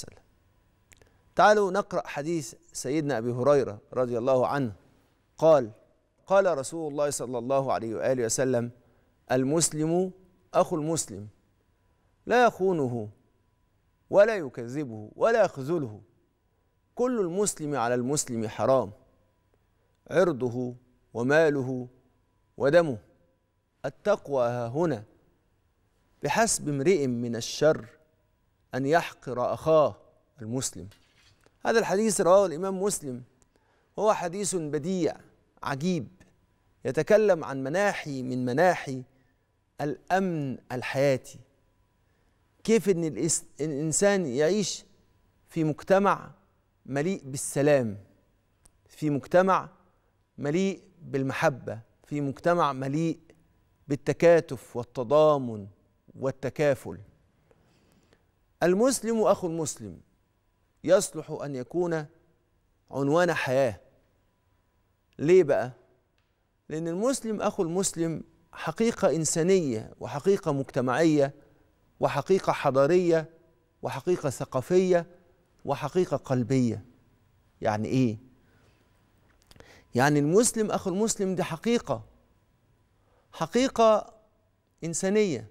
يا تعالوا نقرأ حديث سيدنا أبي هريرة رضي الله عنه قال قال رسول الله صلى الله عليه وآله وسلم المسلم أخو المسلم لا يخونه ولا يكذبه ولا يخذله كل المسلم على المسلم حرام عرضه وماله ودمه التقوى ها هنا بحسب امرئ من الشر أن يحقر أخاه المسلم هذا الحديث رواه الإمام مسلم هو حديث بديع عجيب يتكلم عن مناحي من مناحي الأمن الحياتي كيف إن الإنسان يعيش في مجتمع مليء بالسلام في مجتمع مليء بالمحبة في مجتمع مليء بالتكاتف والتضامن والتكافل المسلم اخو المسلم يصلح ان يكون عنوان حياه ليه بقى لان المسلم اخو المسلم حقيقه انسانيه وحقيقه مجتمعيه وحقيقه حضاريه وحقيقه ثقافيه وحقيقه قلبيه يعني ايه يعني المسلم اخو المسلم دي حقيقه حقيقه انسانيه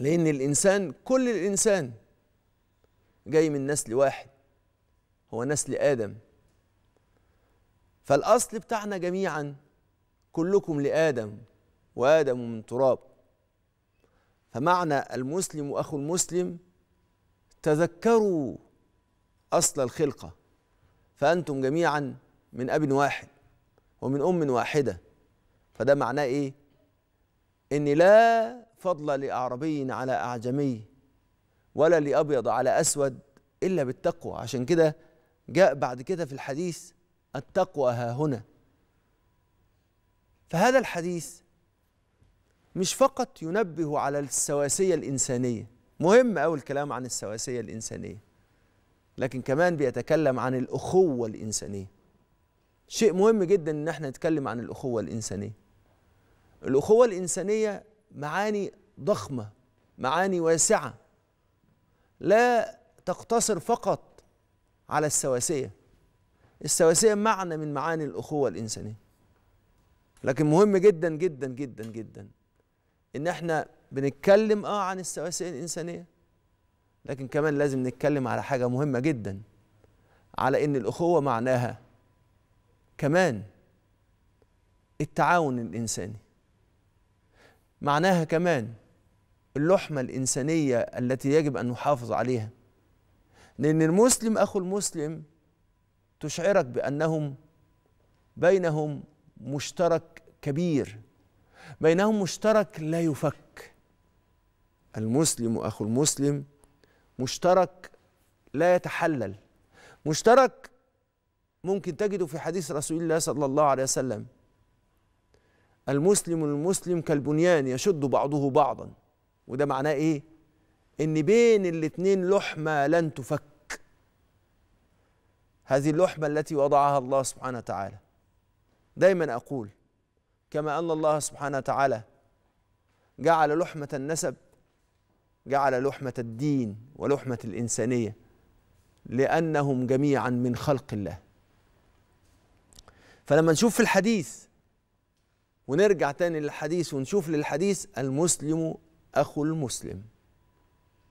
لأن الإنسان كل الإنسان جاي من نسل واحد هو نسل آدم فالأصل بتاعنا جميعا كلكم لآدم وآدم من تراب فمعنى المسلم وأخو المسلم تذكروا أصل الخلقة فأنتم جميعا من أب واحد ومن أم واحدة فده معناه إيه؟ إن لا فضل لأعربي على أعجمي ولا لأبيض على أسود إلا بالتقوى عشان كده جاء بعد كده في الحديث التقوى ها هنا فهذا الحديث مش فقط ينبه على السواسية الإنسانية مهم أول الكلام عن السواسية الإنسانية لكن كمان بيتكلم عن الأخوة الإنسانية شيء مهم جدا إن احنا نتكلم عن الأخوة الإنسانية الأخوة الإنسانية معاني ضخمه معاني واسعه لا تقتصر فقط على السواسيه السواسيه معنى من معاني الاخوه الانسانيه لكن مهم جدا جدا جدا جدا ان احنا بنتكلم اه عن السواسيه الانسانيه لكن كمان لازم نتكلم على حاجه مهمه جدا على ان الاخوه معناها كمان التعاون الانساني معناها كمان اللحمة الإنسانية التي يجب أن نحافظ عليها لأن المسلم أخو المسلم تشعرك بأنهم بينهم مشترك كبير بينهم مشترك لا يفك المسلم أخو المسلم مشترك لا يتحلل مشترك ممكن تجده في حديث رسول الله صلى الله عليه وسلم المسلم المسلم كالبنيان يشد بعضه بعضا وده معناه ايه ان بين الاثنين لحمه لن تفك هذه اللحمه التي وضعها الله سبحانه وتعالى دايما اقول كما ان الله سبحانه وتعالى جعل لحمه النسب جعل لحمه الدين ولحمه الانسانيه لانهم جميعا من خلق الله فلما نشوف في الحديث ونرجع تاني للحديث ونشوف للحديث المسلم أخو المسلم